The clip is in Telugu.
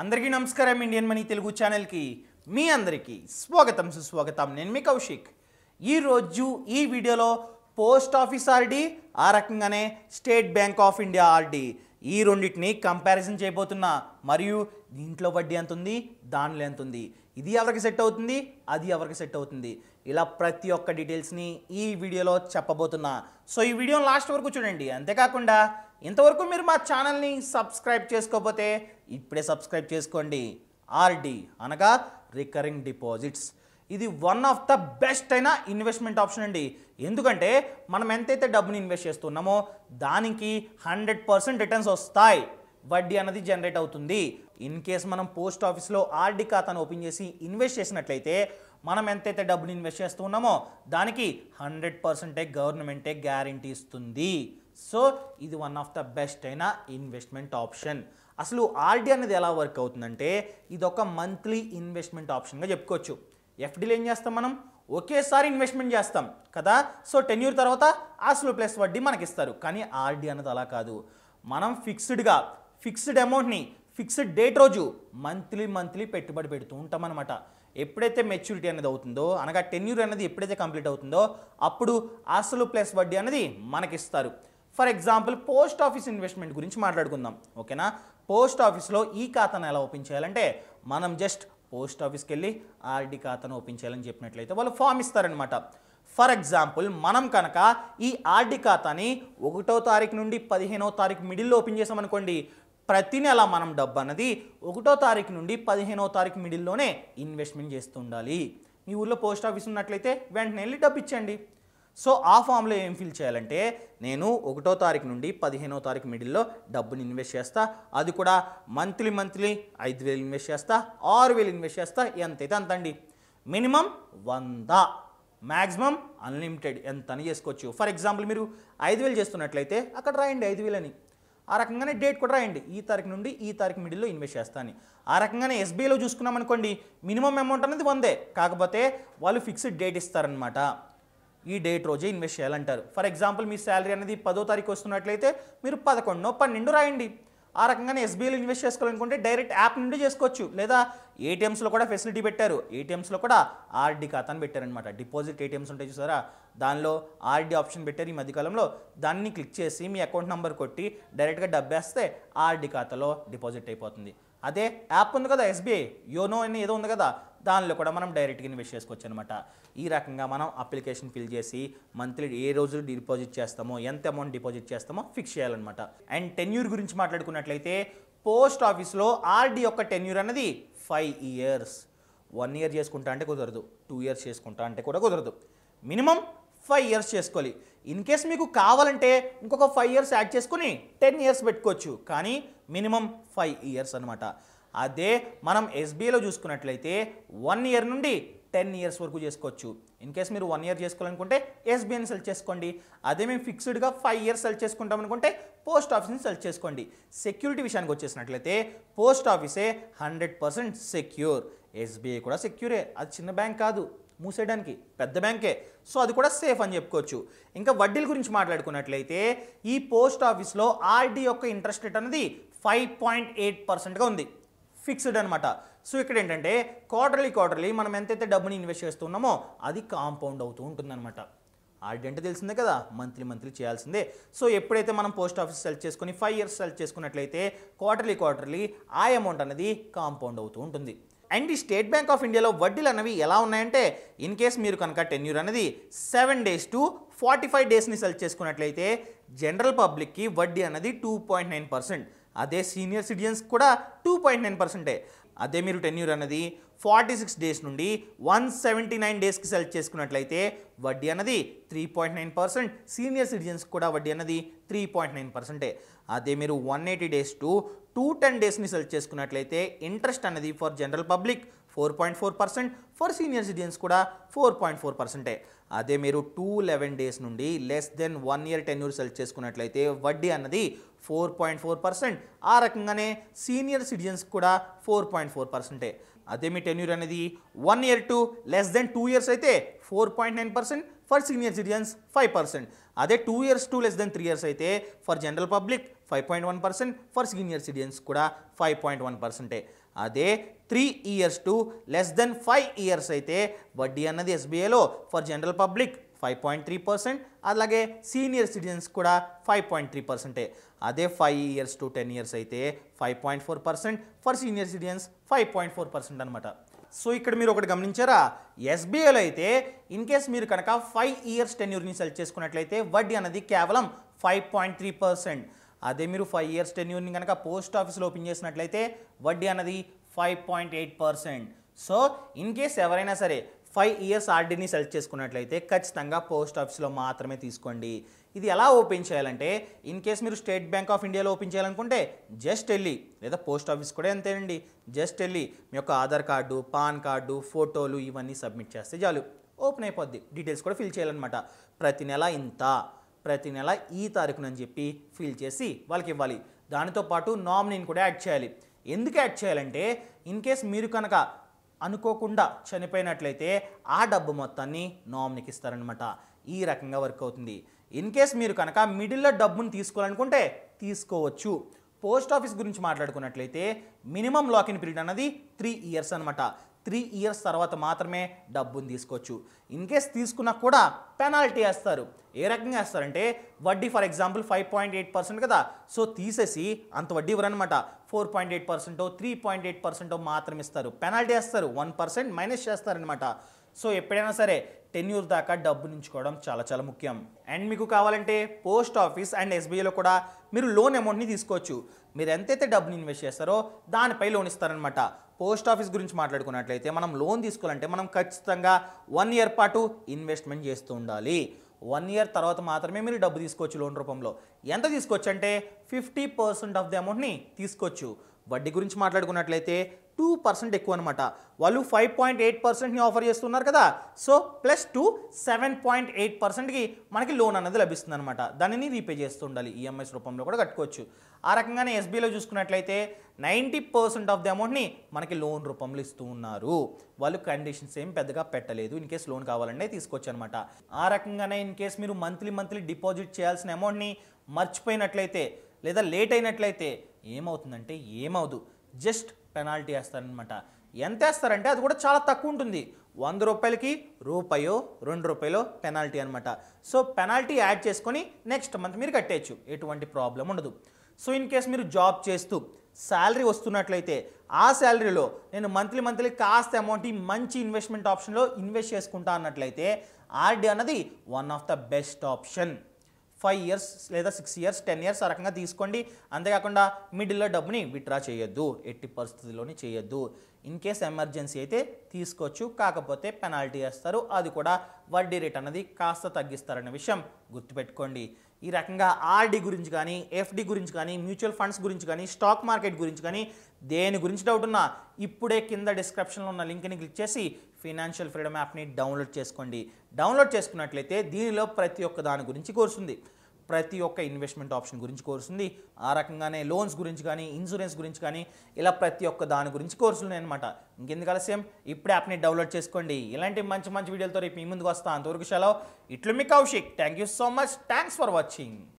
అందరికీ నమస్కారం ఇండియన్ మనీ తెలుగు ఛానల్కి మీ అందరికీ స్వాగతం సుస్వాగతం నేను మీ కౌశిక్ ఈరోజు ఈ వీడియోలో పోస్ట్ ఆఫీస్ ఆర్డీ ఆ రకంగానే State Bank of India RD ఈ రెండింటిని కంపారిజన్ చేయబోతున్నా మరియు దీంట్లో వడ్డీ ఎంత ఉంది దానిలో ఎంత ఉంది ఇది ఎవరికి సెట్ అవుతుంది అది ఎవరికి సెట్ అవుతుంది ఇలా ప్రతి ఒక్క డీటెయిల్స్ని ఈ వీడియోలో చెప్పబోతున్నా సో ఈ వీడియోని లాస్ట్ వరకు చూడండి అంతేకాకుండా ఇంతవరకు మీరు మా ఛానల్ని సబ్స్క్రైబ్ చేసుకోకపోతే ఇప్పుడే సబ్స్క్రైబ్ చేసుకోండి ఆర్డి అనగా రికరింగ్ డిపాజిట్స్ ఇది వన్ ఆఫ్ ద బెస్ట్ అయిన ఇన్వెస్ట్మెంట్ ఆప్షన్ అండి ఎందుకంటే మనం ఎంతైతే డబ్బుని ఇన్వెస్ట్ చేస్తున్నామో దానికి హండ్రెడ్ పర్సెంట్ రిటర్న్స్ వస్తాయి వడ్డీ అనేది జనరేట్ అవుతుంది ఇన్ కేస్ మనం పోస్ట్ ఆఫీస్లో ఆర్డి ఖాతాను ఓపెన్ చేసి ఇన్వెస్ట్ చేసినట్లయితే మనం ఎంతైతే డబ్బుని ఇన్వెస్ట్ చేస్తున్నామో దానికి హండ్రెడ్ పర్సెంటే గవర్నమెంటే గ్యారంటీ ఇస్తుంది సో ఇది వన్ ఆఫ్ ద బెస్ట్ అయిన ఇన్వెస్ట్మెంట్ ఆప్షన్ అసలు ఆర్డీ అనేది ఎలా వర్క్ అవుతుందంటే ఇది ఒక మంత్లీ ఇన్వెస్ట్మెంట్ ఆప్షన్గా చెప్పుకోవచ్చు ఎఫ్డీలు ఏం చేస్తాం మనం ఒకేసారి ఇన్వెస్ట్మెంట్ చేస్తాం కదా సో టెన్ ఇయర్ తర్వాత అసలు ప్లస్ వడ్డీ మనకి ఇస్తారు కానీ ఆర్డీ అనేది అలా కాదు మనం ఫిక్స్డ్గా ఫిక్స్డ్ అమౌంట్ని ఫిక్స్డ్ డేట్ రోజు మంత్లీ మంత్లీ పెట్టుబడి పెడుతూ ఉంటాం అనమాట ఎప్పుడైతే మెచ్యూరిటీ అనేది అవుతుందో అనగా టెన్యూర్ అనేది ఎప్పుడైతే కంప్లీట్ అవుతుందో అప్పుడు అసలు ప్లస్ వడ్డీ అనేది మనకిస్తారు for example post office investment గురించి మాట్లాడుకుందాం ఓకేనా పోస్ట్ ఆఫీస్లో ఈ ఖాతాను ఎలా ఓపెన్ చేయాలంటే మనం జస్ట్ పోస్ట్ ఆఫీస్కి వెళ్ళి ఆర్డి ఖాతాను ఓపెన్ చేయాలని చెప్పినట్లయితే వాళ్ళు ఫామ్ ఇస్తారనమాట ఫర్ ఎగ్జాంపుల్ మనం కనుక ఈ ఆర్డి ఖాతాని ఒకటో తారీఖు నుండి పదిహేనవ తారీఖు మిడిల్లో ఓపెన్ చేసామనుకోండి ప్రతి నెల మనం డబ్బు అన్నది ఒకటో తారీఖు నుండి పదిహేనో తారీఖు మిడిల్లోనే ఇన్వెస్ట్మెంట్ చేస్తుండాలి మీ ఊళ్ళో పోస్ట్ ఆఫీస్ ఉన్నట్లయితే వెంటనే వెళ్ళి డబ్బు ఇచ్చండి సో ఆ ఫామ్లో ఏం ఫిల్ చేయాలంటే నేను ఒకటో తారీఖు నుండి పదిహేనో తారీఖు మిడిల్లో డబ్బుని ఇన్వెస్ట్ చేస్తా అది కూడా మంత్లీ మంత్లీ ఐదు వేలు ఇన్వెస్ట్ చేస్తా ఆరు వేలు ఇన్వెస్ట్ చేస్తా ఎంతైతే అంత అండి మినిమం వంద మ్యాక్సిమం అన్లిమిటెడ్ ఎంత అని చేసుకోవచ్చు ఫర్ ఎగ్జాంపుల్ మీరు ఐదు వేలు చేస్తున్నట్లయితే అక్కడ రాయండి ఐదు వేలని ఆ రకంగానే డేట్ కూడా రాయండి ఈ తారీఖు నుండి ఈ తారీఖు మిడిల్లో ఇన్వెస్ట్ చేస్తాను ఆ రకంగానే ఎస్బీఐలో చూసుకున్నాం అనుకోండి మినిమం అమౌంట్ అనేది వందే కాకపోతే వాళ్ళు ఫిక్స్డ్ డేట్ ఇస్తారనమాట ఈ డేట్ రోజే ఇన్వెస్ట్ చేయాలంటారు ఫర్ ఎగ్జాంపుల్ మీ శాలరీ అనేది పదో తారీఖు వస్తున్నట్లయితే మీరు పదకొండునో పన్నెండు రాయండి ఆ రకంగానే ఎస్బీఐలో ఇన్వెస్ట్ చేసుకోవాలనుకుంటే డైరెక్ట్ యాప్ నుండి చేసుకోవచ్చు లేదా ఏటీఎమ్స్లో కూడా ఫెసిలిటీ పెట్టారు ఏటీఎమ్స్లో కూడా ఆర్డీ ఖాతాను పెట్టారనమాట డిపాజిట్ ఏటీఎంస్ ఉంటాయి చూసారా దానిలో ఆర్డీ ఆప్షన్ పెట్టారు ఈ మధ్యకాలంలో దాన్ని క్లిక్ చేసి మీ అకౌంట్ నెంబర్ కొట్టి డైరెక్ట్గా డబ్బేస్తే ఆర్డీ ఖాతాలో డిపాజిట్ అయిపోతుంది అదే యాప్ ఉంది కదా ఎస్బీఐ యోనో అని ఏదో ఉంది కదా దానిలో కూడా మనం డైరెక్ట్గా ఇన్వెస్ట్ చేసుకోవచ్చు అనమాట ఈ రకంగా మనం అప్లికేషన్ ఫిల్ చేసి మంత్లీ ఏ రోజు డిపాజిట్ చేస్తామో ఎంత అమౌంట్ డిపాజిట్ చేస్తామో ఫిక్స్ చేయాలన్నమాట అండ్ టెన్యూర్ గురించి మాట్లాడుకున్నట్లయితే పోస్ట్ ఆఫీస్లో ఆర్డీ యొక్క టెన్యూర్ అన్నది ఫైవ్ ఇయర్స్ వన్ ఇయర్ చేసుకుంటా అంటే కుదరదు టూ ఇయర్స్ చేసుకుంటా అంటే కూడా కుదరదు మినిమం ఫైవ్ ఇయర్స్ చేసుకోవాలి ఇన్ కేస్ మీకు కావాలంటే ఇంకొక ఫైవ్ ఇయర్స్ యాడ్ చేసుకుని టెన్ ఇయర్స్ పెట్టుకోవచ్చు కానీ మినిమం ఫైవ్ ఇయర్స్ అనమాట అదే మనం ఎస్బీఐలో చూసుకున్నట్లయితే వన్ ఇయర్ నుండి టెన్ ఇయర్స్ వరకు చేసుకోవచ్చు ఇన్ కేస్ మీరు వన్ ఇయర్ చేసుకోవాలనుకుంటే ఎస్బీఐని సెలెక్ట్ చేసుకోండి అదే మేము ఫిక్స్డ్గా ఫైవ్ ఇయర్స్ సెలెక్ట్ చేసుకుంటాం అనుకుంటే పోస్ట్ ఆఫీస్ని సెలెక్ట్ చేసుకోండి సెక్యూరిటీ విషయానికి వచ్చేసినట్లయితే పోస్ట్ ఆఫీసే హండ్రెడ్ పర్సెంట్ సెక్యూర్ ఎస్బీఐ కూడా సెక్యూరే అది చిన్న బ్యాంక్ కాదు మూసేయడానికి పెద్ద బ్యాంకే సో అది కూడా సేఫ్ అని చెప్పుకోవచ్చు ఇంకా వడ్డీల గురించి మాట్లాడుకున్నట్లయితే ఈ పోస్ట్ ఆఫీస్లో ఆర్డీ యొక్క ఇంట్రెస్ట్ రేట్ అనేది ఫైవ్ పాయింట్ ఎయిట్ పర్సెంట్గా ఉంది ఫిక్స్డ్ అనమాట సో ఇక్కడ ఏంటంటే క్వార్టర్లీ క్వార్టర్లీ మనం ఎంతైతే డబ్బుని ఇన్వెస్ట్ చేస్తున్నామో అది కాంపౌండ్ అవుతూ ఉంటుందన్నమాట ఆడియంటే తెలిసిందే కదా మంత్లీ మంత్లీ చేయాల్సిందే సో ఎప్పుడైతే మనం పోస్ట్ ఆఫీస్ సెల్ చేసుకుని ఫైవ్ ఇయర్స్ సెల్ చేసుకున్నట్లయితే క్వార్టర్లీ క్వార్టర్లీ ఆ అమౌంట్ అనేది కాంపౌండ్ అవుతూ ఉంటుంది అండ్ ఈ స్టేట్ బ్యాంక్ ఆఫ్ ఇండియాలో వడ్డీలు అనేవి ఎలా ఉన్నాయంటే ఇన్ కేస్ మీరు కనుక టెన్యూర్ అనేది seven days to forty five డేస్ని సెల్ చేసుకున్నట్లయితే జనరల్ పబ్లిక్కి వడ్డీ అనేది టూ పాయింట్ నైన్ పర్సెంట్ అదే సీనియర్ సిటిజన్స్ కూడా టూ పాయింట్ నైన్ పర్సెంటే అదే మీరు టెన్యూర్ అన్నది ఫార్టీ సిక్స్ డేస్ నుండి వన్ సెవెంటీ నైన్ డేస్కి సెలెక్ట్ చేసుకున్నట్లయితే వడ్డీ అన్నది three point nine percent senior citizens కూడా వడ్డీ అన్నది త్రీ పాయింట్ నైన్ పర్సెంటే అదే మీరు one eighty days to two ten డేస్ని సెలెక్ట్ చేసుకున్నట్లయితే ఇంట్రెస్ట్ అనేది for general public four point four percent for senior citizens కూడా ఫోర్ పాయింట్ ఫోర్ పర్సెంటే అదే మీరు టూ లెవెన్ డేస్ నుండి less than one year tenure select చేసుకున్నట్లయితే వడ్డీ అన్నది ఫోర్ పాయింట్ ఫోర్ పర్సెంట్ ఆ రకంగానే సీనియర్ సిటిజన్స్ కూడా ఫోర్ పాయింట్ ఫోర్ పర్సెంటే అదే మీ టెన్యూర్ అనేది one year to less than two years అయితే four point nine percent for senior citizens five percent అదే two years to less then three years అయితే for general public five point one percent for senior citizens కూడా ఫైవ్ పాయింట్ వన్ పర్సెంటే అదే three years to less than five years అయితే వడ్డీ అన్నది ఎస్బీఐలో for general public five point three percent అలాగే సీనియర్ సిటిజన్స్ కూడా ఫైవ్ పాయింట్ త్రీ పర్సెంటే అదే five years to ten years అయితే five point four percent for senior citizens five point four percent అనమాట సో ఇక్కడ మీరు ఒకటి గమనించారా ఎస్బీఐలో అయితే ఇన్ కేస్ మీరు కనుక ఫైవ్ ఇయర్స్ టెన్యూర్ని సెల్ చేసుకున్నట్లయితే వడ్డీ అన్నది కేవలం ఫైవ్ పాయింట్ త్రీ పర్సెంట్ అదే మీరు ఫైవ్ ఇయర్స్ టెన్యూర్ని కనుక పోస్ట్ ఆఫీస్లో ఓపెన్ చేసినట్లయితే వడ్డీ అన్నది five point eight percent so in case ఎవరైనా సరే ఫైవ్ ఇయర్స్ ఆర్డీని సెలెక్ట్ చేసుకున్నట్లయితే ఖచ్చితంగా పోస్ట్ ఆఫీస్లో మాత్రమే తీసుకోండి ఇది ఎలా ఓపెన్ చేయాలంటే ఇన్ కేస్ మీరు స్టేట్ బ్యాంక్ ఆఫ్ ఇండియాలో ఓపెన్ చేయాలనుకుంటే జస్ట్ వెళ్ళి లేదా పోస్ట్ ఆఫీస్ కూడా ఎంతేనండి జస్ట్ వెళ్ళి మీ యొక్క ఆధార్ కార్డు పాన్ కార్డు ఫోటోలు ఇవన్నీ సబ్మిట్ చేస్తే చాలు ఓపెన్ అయిపోద్ది డీటెయిల్స్ కూడా ఫిల్ చేయాలన్నమాట ప్రతి నెల ఇంత ప్రతి నెల ఈ తారీఖునని చెప్పి ఫిల్ చేసి వాళ్ళకి ఇవ్వాలి దానితో పాటు నామినీని కూడా యాడ్ చేయాలి ఎందుకు యాడ్ చేయాలంటే ఇన్ కేస్ మీరు కనుక అనుకోకుండా చనిపోయినట్లయితే ఆ డబ్బు మొత్తాన్ని నామినీకి ఇస్తారనమాట ఈ రకంగా వర్క్ అవుతుంది ఇన్ కేస్ మీరు కనుక మిడిల్లో డబ్బును తీసుకోవాలనుకుంటే తీసుకోవచ్చు పోస్ట్ ఆఫీస్ గురించి మాట్లాడుకున్నట్లయితే మినిమం లాకిన్ పీరియడ్ అన్నది త్రీ ఇయర్స్ అనమాట త్రీ ఇయర్స్ తర్వాత మాత్రమే డబ్బును తీసుకోవచ్చు ఇన్ కేస్ తీసుకున్నా కూడా పెనాల్టీ వేస్తారు ఏ రకంగా వేస్తారంటే వడ్డీ for example five point eight percent కదా సో తీసేసి అంత వడ్డీ ఇవ్వరనమాట ఫోర్ పాయింట్ ఎయిట్ పర్సెంటో త్రీ పాయింట్ ఎయిట్ పర్సెంటో మాత్రం ఇస్తారు పెనాల్టీ వేస్తారు వన్ పర్సెంట్ మైనస్ చేస్తారనమాట సో ఎప్పుడైనా సరే టెన్యూర్ దాకా నుంచుకోవడం చాలా చాలా ముఖ్యం అండ్ మీకు కావాలంటే పోస్ట్ ఆఫీస్ అండ్ ఎస్బీఐలో కూడా మీరు లోన్ అమౌంట్ని తీసుకోవచ్చు మీరు ఎంతైతే డబ్బుని ఇన్వెస్ట్ చేస్తారో దానిపై లోన్ ఇస్తారనమాట పోస్ట్ ఆఫీస్ గురించి మాట్లాడుకున్నట్లయితే మనం లోన్ తీసుకోవాలంటే మనం ఖచ్చితంగా వన్ ఇయర్ పాటు ఇన్వెస్ట్మెంట్ చేస్తూ ఉండాలి వన్ ఇయర్ తర్వాత మాత్రమే మీరు డబ్బు తీసుకోవచ్చు లోన్ రూపంలో ఎంత తీసుకోవచ్చు అంటే ఫిఫ్టీ పర్సెంట్ ఆఫ్ ది అమౌంట్ని తీసుకోవచ్చు వడ్డీ గురించి మాట్లాడుకున్నట్లయితే టూ పర్సెంట్ ఎక్కువ అనమాట వాళ్ళు ఫైవ్ పాయింట్ ఎయిట్ పర్సెంట్ని ఆఫర్ చేస్తున్నారు కదా so plus two seven point eight పర్సెంట్కి మనకి లోన్ అనేది లభిస్తుంది అనమాట దానిని రీపే చేస్తూ ఉండాలి ఈఎంఐస్ e రూపంలో కూడా కట్టుకోవచ్చు ఆ రకంగానే ఎస్బీఐలో చూసుకున్నట్లయితే నైంటీ పర్సెంట్ ఆఫ్ ది అమౌంట్ని మనకి లోన్ రూపంలో ఇస్తూ ఉన్నారు వాళ్ళు కండిషన్స్ ఏం పెద్దగా పెట్టలేదు ఇన్ కేస్ లోన్ కావాలంటే తీసుకోవచ్చు అనమాట ఆ రకంగానే ఇన్ కేస్ మీరు మంత్లీ మంత్లీ డిపాజిట్ చేయాల్సిన అమౌంట్ని మర్చిపోయినట్లయితే లేదా లేట్ అయినట్లయితే ఏమవుతుందంటే ఏమవుదు జస్ట్ పెనాల్టీ వేస్తారనమాట ఎంత వేస్తారంటే అది కూడా చాలా తక్కువ ఉంటుంది వంద రూపాయలకి రూపాయో రెండు రూపాయలో పెనాల్టీ అనమాట సో పెనాల్టీ యాడ్ చేసుకొని నెక్స్ట్ మంత్ మీరు కట్టేయచ్చు ఎటువంటి ప్రాబ్లం ఉండదు సో ఇన్ కేస్ మీరు జాబ్ చేస్తూ శాలరీ వస్తున్నట్లయితే ఆ శాలరీలో నేను మంత్లీ మంత్లీ కాస్త అమౌంట్ ఈ మంచి ఇన్వెస్ట్మెంట్ ఆప్షన్లో ఇన్వెస్ట్ చేసుకుంటా అన్నట్లయితే ఆర్డీ అన్నది one of the best option five years లేదా సిక్స్ ఇయర్స్ టెన్ ఇయర్స్ ఆ రకంగా తీసుకోండి అంతేకాకుండా మిడిల్లో డబ్బుని విత్డ్రా చేయొద్దు ఎట్టి పరిస్థితుల్లోని చేయొద్దు ఇన్ కేస్ ఎమర్జెన్సీ అయితే తీసుకోవచ్చు కాకపోతే పెనాల్టీ వేస్తారు అది కూడా వడ్డీ రేట్ అన్నది కాస్త తగ్గిస్తారనే విషయం గుర్తుపెట్టుకోండి ఈ రకంగా ఆర్డీ గురించి కానీ ఎఫ్డి గురించి కానీ మ్యూచువల్ ఫండ్స్ గురించి కానీ స్టాక్ మార్కెట్ గురించి కానీ దేని గురించి డౌట్ ఉన్నా ఇప్పుడే కింద డిస్క్రిప్షన్లో ఉన్న లింక్ని క్లిక్ చేసి ఫినాన్షియల్ ఫ్రీడమ్ యాప్ని డౌన్లోడ్ చేసుకోండి డౌన్లోడ్ చేసుకున్నట్లయితే దీనిలో ప్రతి ఒక్క దాని గురించి కోరుస్తుంది ప్రతి ఒక్క ఇన్వెస్ట్మెంట్ ఆప్షన్ గురించి కోరుస్తుంది ఆ రకంగానే లోన్స్ గురించి కానీ ఇన్సూరెన్స్ గురించి కానీ ఇలా ప్రతి ఒక్క దాని గురించి కోర్సులు అనమాట ఇంకెందుకు సేమ్ ఇప్పుడే యాప్ని డౌన్లోడ్ చేసుకోండి ఇలాంటి మంచి మంచి వీడియోలతో రేపు మీ ముందుకు వస్తా అంతవరకు సెలవు ఇట్లు మీ Kaushik thank you so much thanks for watching